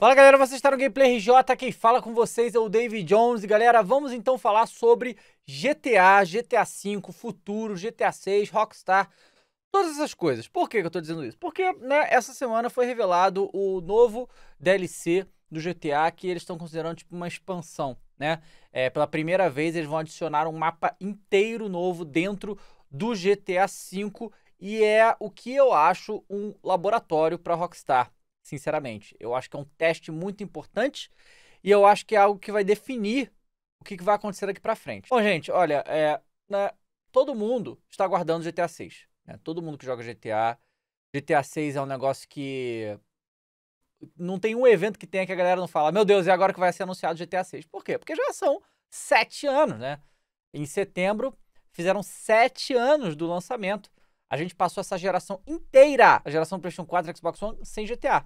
Fala galera, vocês estão no Gameplay RJ, quem fala com vocês é o David Jones. galera, vamos então falar sobre GTA, GTA V, Futuro, GTA 6, Rockstar, todas essas coisas. Por que, eu estou dizendo isso? Porque né, essa semana foi revelado o novo DLC do GTA que eles estão considerando tipo uma expansão, né? É, pela primeira vez eles vão adicionar um mapa inteiro novo dentro do GTA V e é o que eu acho um laboratório para Rockstar sinceramente. Eu acho que é um teste muito importante e eu acho que é algo que vai definir o que, que vai acontecer daqui para frente. Bom, gente, olha, é, né, todo mundo está aguardando GTA 6. Né? Todo mundo que joga GTA. GTA 6 é um negócio que. Não tem um evento que tenha que a galera não fala, meu Deus, e agora que vai ser anunciado GTA 6? Por quê? Porque já são sete anos, né? Em setembro, fizeram sete anos do lançamento. A gente passou essa geração inteira, a geração PlayStation 4 e Xbox One, sem GTA.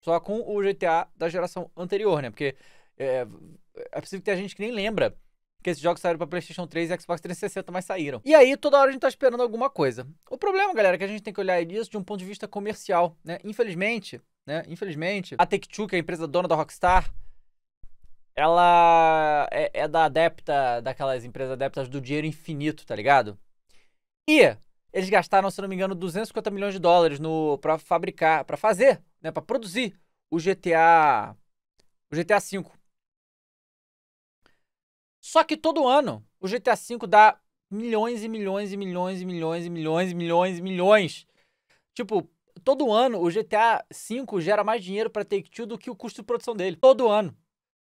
Só com o GTA da geração anterior, né? Porque é, é possível que tenha gente que nem lembra que esses jogos saíram para PlayStation 3 e Xbox 360, mas saíram. E aí, toda hora a gente tá esperando alguma coisa. O problema, galera, é que a gente tem que olhar isso de um ponto de vista comercial, né? Infelizmente, né? Infelizmente, a Take-Two, que é a empresa dona da Rockstar, ela é, é da adepta, daquelas empresas adeptas do dinheiro infinito, tá ligado? E eles gastaram, se não me engano, 250 milhões de dólares no para fabricar, para fazer, né, para produzir o GTA o GTA V. Só que todo ano o GTA V dá milhões e milhões e milhões e milhões e milhões e milhões e milhões. Tipo, todo ano o GTA V gera mais dinheiro para Take-Two do que o custo de produção dele. Todo ano.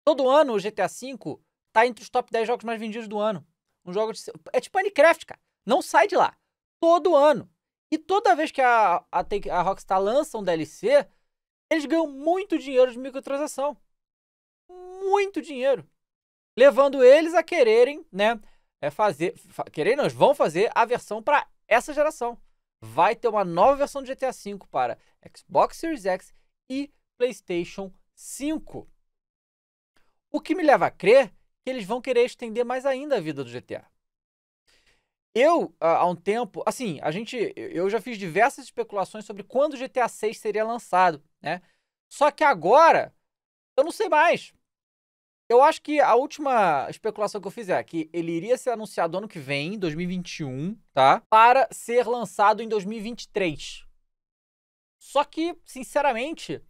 Todo ano o GTA V tá entre os top 10 jogos mais vendidos do ano. Um jogo de... É tipo Minecraft, cara. Não sai de lá todo ano. E toda vez que a, a, a Rockstar lança um DLC, eles ganham muito dinheiro de microtransação. Muito dinheiro. Levando eles a quererem, né? É fazer. Fa, quererem, nós vão fazer a versão para essa geração. Vai ter uma nova versão do GTA V para Xbox Series X e PlayStation 5. O que me leva a crer que eles vão querer estender mais ainda a vida do GTA. Eu, há um tempo, assim, a gente. Eu já fiz diversas especulações sobre quando o GTA VI seria lançado, né? Só que agora, eu não sei mais. Eu acho que a última especulação que eu fiz é que ele iria ser anunciado ano que vem, 2021, tá? Para ser lançado em 2023. Só que, sinceramente,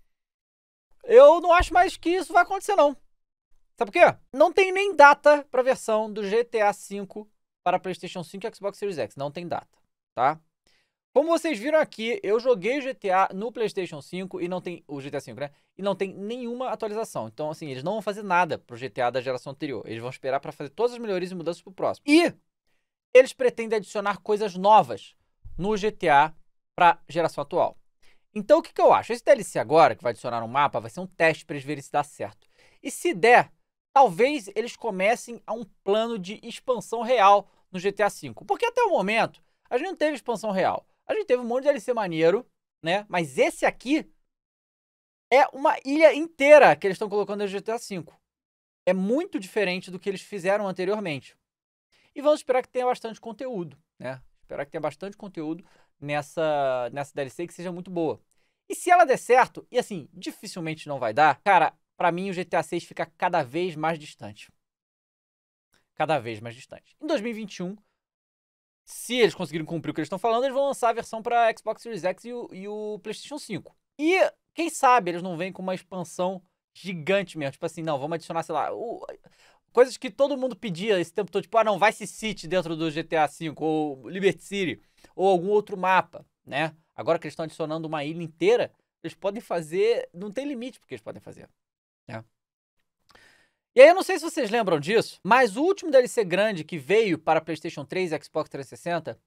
eu não acho mais que isso vai acontecer, não. Sabe por quê? Não tem nem data para versão do GTA V para PlayStation 5 e Xbox Series X. Não tem data, tá? Como vocês viram aqui, eu joguei GTA no PlayStation 5 e não tem o GTA 5, né? E não tem nenhuma atualização. Então, assim, eles não vão fazer nada pro GTA da geração anterior. Eles vão esperar para fazer todas as melhorias e mudanças pro próximo. E eles pretendem adicionar coisas novas no GTA para geração atual. Então, o que, que eu acho? Esse DLC agora, que vai adicionar um mapa, vai ser um teste para eles verem se dá certo. E se der, talvez eles comecem a um plano de expansão real no GTA V. Porque até o momento, a gente não teve expansão real. A gente teve um monte de DLC maneiro, né? Mas esse aqui é uma ilha inteira que eles estão colocando no GTA V. É muito diferente do que eles fizeram anteriormente. E vamos esperar que tenha bastante conteúdo, né? Esperar que tenha bastante conteúdo nessa, nessa DLC que seja muito boa. E se ela der certo, e assim, dificilmente não vai dar, cara, para mim o GTA 6 fica cada vez mais distante. Cada vez mais distante. Em 2021, se eles conseguirem cumprir o que eles estão falando, eles vão lançar a versão para Xbox Series X e o, e o, PlayStation 5. E quem sabe eles não vêm com uma expansão gigante mesmo. Tipo assim, não, vamos adicionar, sei lá, o, coisas que todo mundo pedia esse tempo todo. Tipo, ah, não, vai City dentro do GTA V, ou Liberty City, ou algum outro mapa, né? Agora que eles estão adicionando uma ilha inteira, eles podem fazer. Não tem limite porque eles podem fazer. É. E aí, eu não sei se vocês lembram disso, mas o último DLC grande que veio para PlayStation 3 e Xbox 360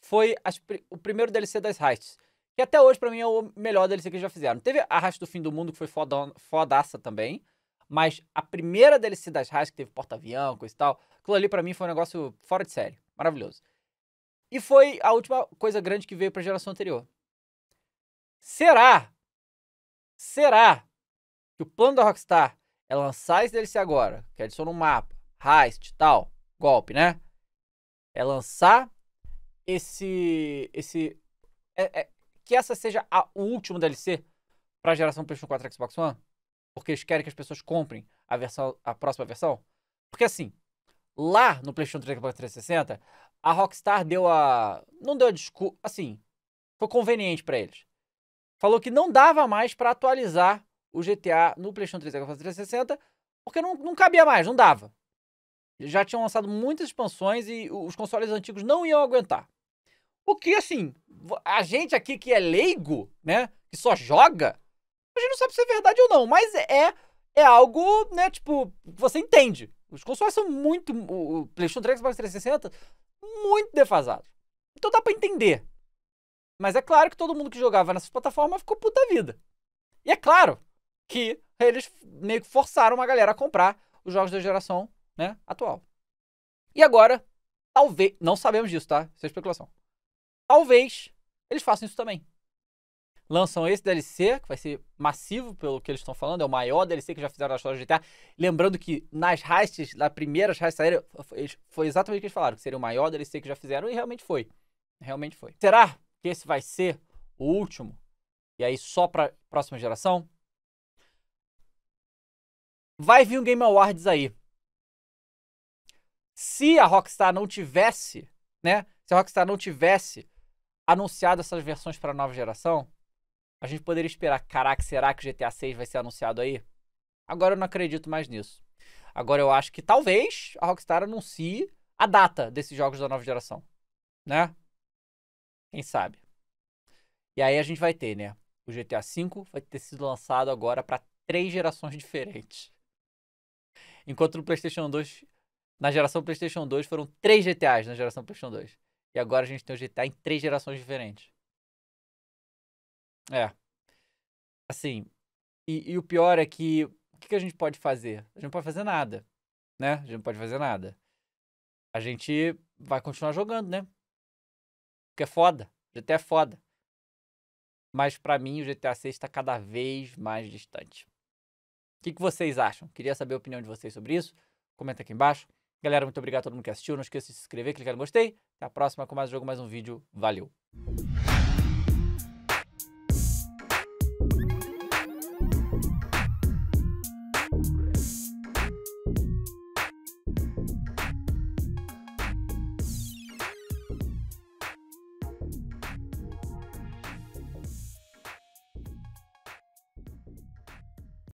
foi as, o primeiro DLC das heists. Que até hoje, para mim, é o melhor DLC que eles já fizeram. Teve a Raste do Fim do Mundo, que foi foda, fodaça também. Mas a primeira DLC das heists, que teve porta-avião, coisa e tal, aquilo ali para mim foi um negócio fora de série. Maravilhoso. E foi a última coisa grande que veio para a geração anterior. Será? Será que o plano da Rockstar é lançar esse DLC agora, que adiciona um mapa, heist tal, golpe, né? É lançar esse. esse é, é, que essa seja a última DLC para a geração PlayStation 4 e Xbox One? Porque eles querem que as pessoas comprem a, versão, a próxima versão? Porque assim, lá no PlayStation 3 e Xbox 360, a Rockstar deu a. Não deu a desculpa. Assim, foi conveniente para eles. Falou que não dava mais para atualizar o GTA no PlayStation 3 e Xbox 360, porque não, não cabia mais, não dava. Já tinham lançado muitas expansões e os consoles antigos não iam aguentar. O que, assim, a gente aqui que é leigo, né, que só joga, a gente não sabe se é verdade ou não, mas é, é algo, né, tipo, você entende. Os consoles são muito, o PlayStation 3 e Xbox 360, muito defasados. Então dá para entender. Mas é claro que todo mundo que jogava nessas plataformas ficou puta vida. E é claro, que eles meio que forçaram uma galera a comprar os jogos da geração né, atual. E agora, talvez. Não sabemos disso, tá? Isso é especulação. Talvez eles façam isso também. Lançam esse DLC, que vai ser massivo pelo que eles estão falando, é o maior DLC que já fizeram na história de GTA. Lembrando que nas heists, na primeira heist saíram, foi exatamente o que eles falaram, que seria o maior DLC que já fizeram, e realmente foi. Realmente foi. Será que esse vai ser o último? E aí só pra próxima geração? vai vir um Game Awards aí. Se a Rockstar não tivesse, né? Se a Rockstar não tivesse anunciado essas versões para a nova geração, a gente poderia esperar, caraca, será que o GTA 6 vai ser anunciado aí? Agora eu não acredito mais nisso. Agora eu acho que talvez a Rockstar anuncie a data desses jogos da nova geração, né? Quem sabe? E aí a gente vai ter, né? O GTA V vai ter sido lançado agora para três gerações diferentes. Enquanto no PlayStation 2, na geração PlayStation 2, foram três GTAs na geração PlayStation 2. E agora a gente tem o GTA em três gerações diferentes. É. Assim, e, e o pior é que o que, que a gente pode fazer? A gente não pode fazer nada, né? A gente não pode fazer nada. A gente vai continuar jogando, né? Porque é foda. GTA é foda. Mas para mim o GTA 6 está cada vez mais distante. O que, que vocês acham? Queria saber a opinião de vocês sobre isso. Comenta aqui embaixo. Galera, muito obrigado a todo mundo que assistiu. Não esqueça de se inscrever, clicar no gostei. Até a próxima com mais um jogo, mais um vídeo. Valeu!